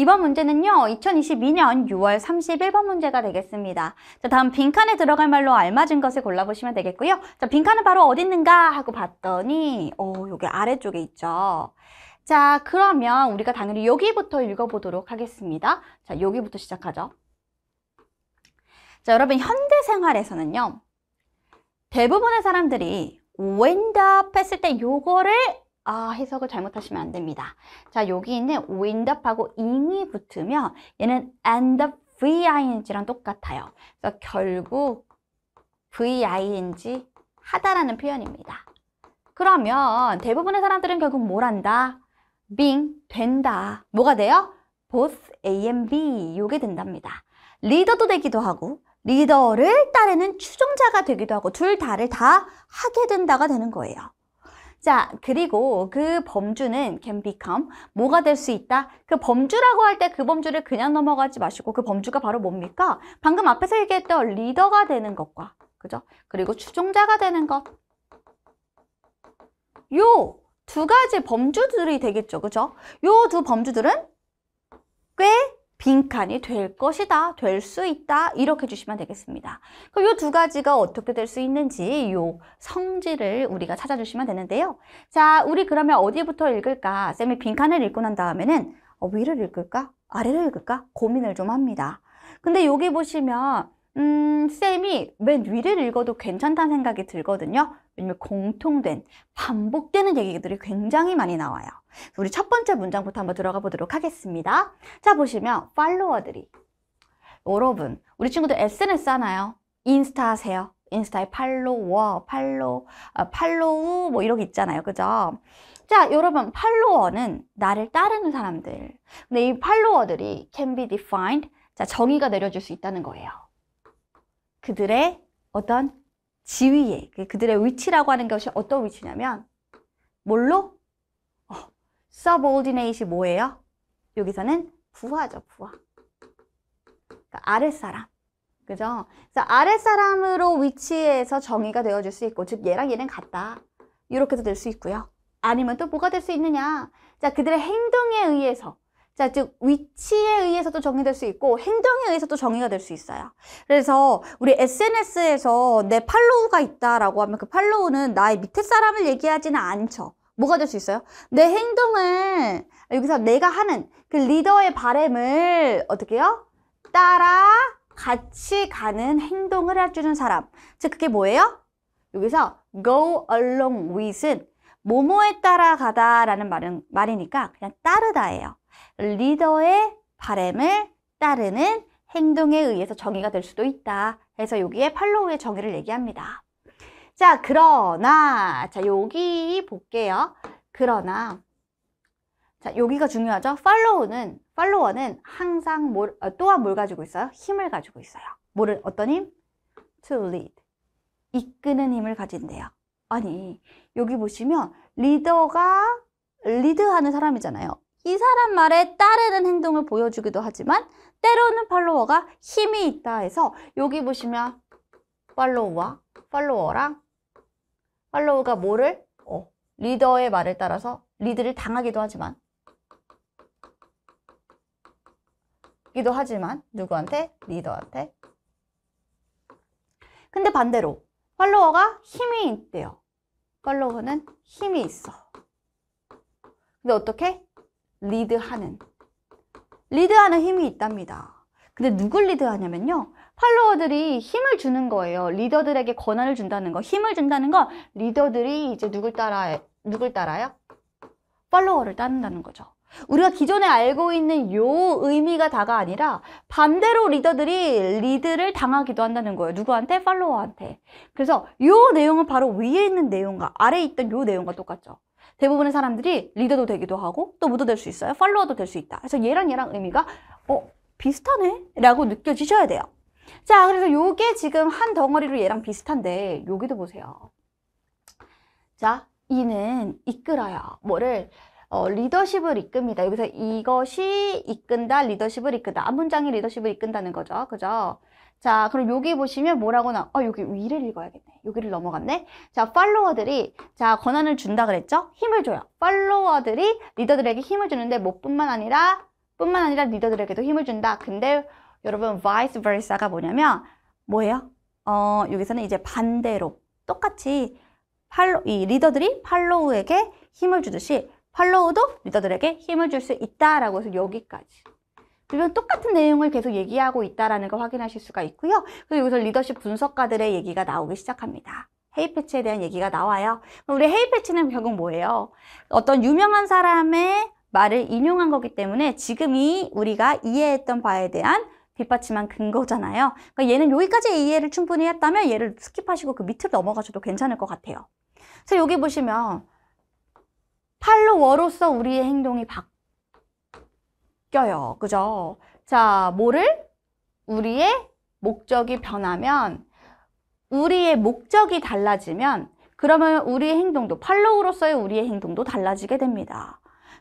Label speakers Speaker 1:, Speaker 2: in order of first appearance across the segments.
Speaker 1: 이번 문제는요 2022년 6월 31번 문제가 되겠습니다 자 다음 빈칸에 들어갈 말로 알맞은 것을 골라보시면 되겠고요 자 빈칸은 바로 어디 있는가 하고 봤더니 오 어, 여기 아래쪽에 있죠 자 그러면 우리가 당연히 여기부터 읽어보도록 하겠습니다 자 여기부터 시작하죠 자 여러분 현대 생활에서는요 대부분의 사람들이 웬답 했을 때 요거를 아 해석을 잘못하시면 안 됩니다. 자 여기 있는 windup하고 ing이 붙으면 얘는 end up ving랑 똑같아요. 그래서 결국 ving 하다라는 표현입니다. 그러면 대부분의 사람들은 결국 뭘 한다? being 된다. 뭐가 돼요? both A and B 요게 된답니다. 리더도 되기도 하고 리더를 따르는 추종자가 되기도 하고 둘 다를 다 하게 된다가 되는 거예요. 자, 그리고 그 범주는 can become 뭐가 될 수 있다. 그 범주라고 할 때 그 범주를 그냥 넘어가지 마시고 그 범주가 바로 뭡니까? 방금 앞에서 얘기했던 리더가 되는 것과 그죠? 그리고 추종자가 되는 것. 요 두 가지 범주들이 되겠죠. 그죠? 요 두 범주들은 꽤 빈칸이 될 것이다, 될 수 있다 이렇게 주시면 되겠습니다. 그럼 이두 가지가 어떻게 될 수 있는지 이 성질을 우리가 찾아주시면 되는데요. 자, 우리 그러면 어디부터 읽을까? 쌤이 빈칸을 읽고 난 다음에는 어, 위를 읽을까? 아래를 읽을까? 고민을 좀 합니다. 근데 여기 보시면 음, 쌤이 맨 위를 읽어도 괜찮다는 생각이 들거든요. 왜냐면 공통된, 반복되는 얘기들이 굉장히 많이 나와요. 우리 첫 번째 문장부터 한번 들어가 보도록 하겠습니다. 자, 보시면 팔로워들이. 여러분, 우리 친구들 SNS 하나요? 인스타 하세요. 인스타에 팔로워, 팔로, 아, 팔로우 뭐 이런 게 있잖아요. 그죠? 자, 여러분, 팔로워는 나를 따르는 사람들. 근데 이 팔로워들이 can be defined. 자, 정의가 내려줄 수 있다는 거예요. 그들의 어떤 지위에 그 그들의 위치라고 하는 것이 어떤 위치냐면 뭘로? 어, subordinate이 뭐예요? 여기서는 부하죠, 부하. 그러니까 아랫사람. 그죠? 그래서 아랫사람으로 위치해서 정의가 되어줄 수 있고 즉 얘랑 얘는 같다. 이렇게도 될 수 있고요. 아니면 또 뭐가 될 수 있느냐? 자, 그들의 행동에 의해서 자, 즉 위치에 의해서도 정의될 수 있고 행동에 의해서도 정의가 될 수 있어요. 그래서 우리 SNS에서 내 팔로우가 있다라고 하면 그 팔로우는 나의 밑에 사람을 얘기하지는 않죠. 뭐가 될 수 있어요? 내 행동을 여기서 내가 하는 그 리더의 바램을 어떻게 해요? 따라 같이 가는 행동을 해주는 사람. 즉 그게 뭐예요? 여기서 go along with은 모모에 따라가다라는 말은 말이니까 그냥 따르다예요. 리더의 바램을 따르는 행동에 의해서 정의가 될 수도 있다. 해서 여기에 팔로우의 정의를 얘기합니다. 자, 그러나 자, 여기 볼게요. 그러나 자, 여기가 중요하죠. 팔로우는 팔로워는 항상 뭘, 어, 또한 뭘 가지고 있어요? 힘을 가지고 있어요. 뭐를 어떤 힘? To lead. 이끄는 힘을 가진대요. 아니 여기 보시면 리더가 리드하는 사람이잖아요. 이 사람 말에 따르는 행동을 보여주기도 하지만 때로는 팔로워가 힘이 있다 해서 여기 보시면 팔로워와 팔로워랑 팔로워가 뭐를? 어, 리더의 말을 따라서 리드를 당하기도 하지만 기도 하지만 누구한테? 리더한테 근데 반대로 팔로워가 힘이 있대요 팔로우는 힘이 있어. 근데 어떻게? 리드하는. 리드하는 힘이 있답니다. 근데 누굴 리드하냐면요. 팔로워들이 힘을 주는 거예요. 리더들에게 권한을 준다는 거, 힘을 준다는 거, 리더들이 이제 누굴 따라, 누굴 따라요? 팔로워를 따는다는 거죠. 우리가 기존에 알고 있는 요 의미가 다가 아니라 반대로 리더들이 리드를 당하기도 한다는 거예요. 누구한테? 팔로워한테. 그래서 요 내용은 바로 위에 있는 내용과 아래에 있던 요 내용과 똑같죠. 대부분의 사람들이 리더도 되기도 하고 또 뭐도 될 수 있어요. 팔로워도 될 수 있다. 그래서 얘랑 얘랑 의미가 어 비슷하네? 라고 느껴지셔야 돼요. 자 그래서 요게 지금 한 덩어리로 얘랑 비슷한데 여기도 보세요. 자 이는 이끌어요. 뭐를 어, 리더십을 이끕니다. 여기서 이것이 이끈다, 리더십을 이끈다. 한 문장이 리더십을 이끈다는 거죠. 그죠? 자, 그럼 여기 보시면 뭐라고 나, 어, 여기 위를 읽어야겠네. 여기를 넘어갔네. 자, 팔로워들이, 자, 권한을 준다 그랬죠? 힘을 줘요. 팔로워들이 리더들에게 힘을 주는데, 뭐뿐만 아니라, 뿐만 아니라 리더들에게도 힘을 준다. 근데 여러분, vice versa가 뭐냐면, 뭐예요? 어, 여기서는 이제 반대로 똑같이 팔로, 이 리더들이 팔로우에게 힘을 주듯이 팔로우도 리더들에게 힘을 줄 수 있다라고 해서 여기까지. 그러면 똑같은 내용을 계속 얘기하고 있다라는 걸 확인하실 수가 있고요. 그리고 여기서 리더십 분석가들의 얘기가 나오기 시작합니다. 헤이 패치에 대한 얘기가 나와요. 우리 헤이 패치는 결국 뭐예요? 어떤 유명한 사람의 말을 인용한 거기 때문에 지금이 우리가 이해했던 바에 대한 뒷받침한 근거잖아요. 그러니까 얘는 여기까지 이해를 충분히 했다면 얘를 스킵하시고 그 밑으로 넘어가셔도 괜찮을 것 같아요. 그래서 여기 보시면 팔로워로서 우리의 행동이 바뀌어요. 그죠? 자, 뭐를? 우리의 목적이 변하면 우리의 목적이 달라지면 그러면 우리의 행동도 팔로우로서의 우리의 행동도 달라지게 됩니다.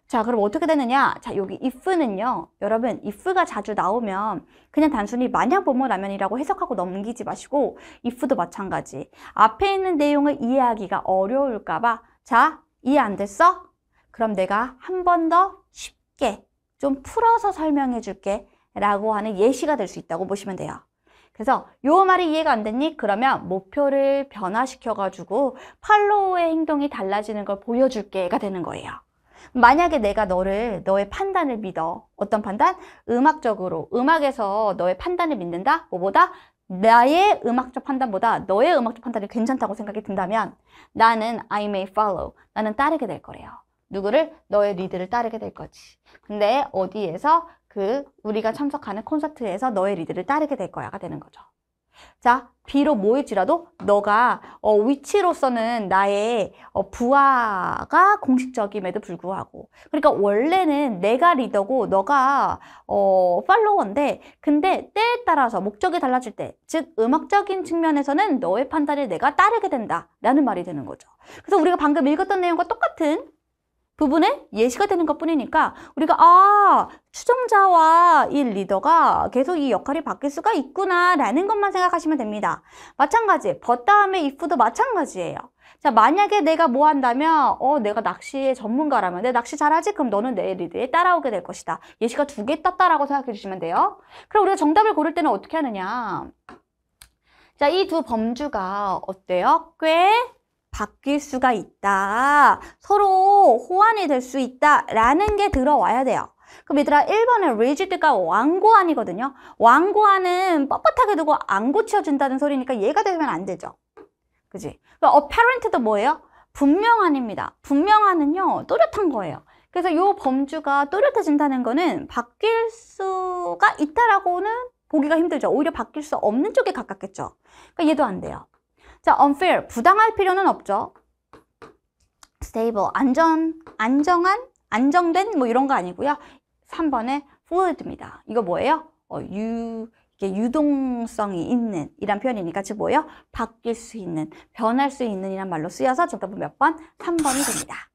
Speaker 1: 자 그럼 어떻게 되느냐 자 여기 if는요 여러분 if가 자주 나오면 그냥 단순히 만약 보뭐라면이라고 해석하고 넘기지 마시고 if도 마찬가지 앞에 있는 내용을 이해하기가 어려울까봐 자 이해 안 됐어? 그럼 내가 한 번 더 쉽게 좀 풀어서 설명해 줄게 라고 하는 예시가 될 수 있다고 보시면 돼요. 그래서 요 말이 이해가 안 됐니? 그러면 목표를 변화시켜가지고 팔로우의 행동이 달라지는 걸 보여줄게가 되는 거예요. 만약에 내가 너를 너의 판단을 믿어 어떤 판단? 음악적으로 음악에서 너의 판단을 믿는다? 뭐보다 나의 음악적 판단보다 너의 음악적 판단이 괜찮다고 생각이 든다면 나는 I may follow 나는 따르게 될 거래요 누구를? 너의 리드를 따르게 될 거지. 근데 어디에서? 그 우리가 참석하는 콘서트에서 너의 리드를 따르게 될 거야가 되는 거죠. 자, 비록 모일지라도 너가 어, 위치로서는 나의 어, 부하가 공식적임에도 불구하고 그러니까 원래는 내가 리더고 너가 어, 팔로워인데 근데 때에 따라서 목적이 달라질 때 즉 음악적인 측면에서는 너의 판단을 내가 따르게 된다라는 말이 되는 거죠. 그래서 우리가 방금 읽었던 내용과 똑같은 부분의 예시가 되는 것 뿐이니까 우리가 아 추종자와 이 리더가 계속 이 역할이 바뀔 수가 있구나 라는 것만 생각하시면 됩니다 마찬가지 벗 다음에 if도 마찬가지예요 자 만약에 내가 뭐 한다면 어 내가 낚시의 전문가라면 내 낚시 잘하지? 그럼 너는 내 리드에 따라오게 될 것이다 예시가 두 개 떴다라고 생각해 주시면 돼요 그럼 우리가 정답을 고를 때는 어떻게 하느냐 자 이 두 범주가 어때요? 꽤 바뀔 수가 있다. 서로 호환이 될 수 있다. 라는 게 들어와야 돼요. 그럼 얘들아 1번은 rigid가 완고안이거든요. 완고안은 뻣뻣하게 두고 안 고쳐진다는 소리니까 얘가 되면 안 되죠. 그지? 그럼 apparent도 뭐예요? 분명한입니다. 분명한은요 또렷한 거예요. 그래서 요 범주가 또렷해진다는 거는 바뀔 수가 있다라고는 보기가 힘들죠. 오히려 바뀔 수 없는 쪽에 가깝겠죠. 그러니까 얘도 안 돼요. 자, unfair, 부당할 필요는 없죠. stable, 안전, 안정한, 안정된 뭐 이런 거 아니고요. 3번에 fluid입니다. 이거 뭐예요? 어, 유, 이게 유동성이 있는 이란 표현이니까 즉 뭐예요? 바뀔 수 있는, 변할 수 있는 이란 말로 쓰여서 정답은 몇 번? 3번이 됩니다.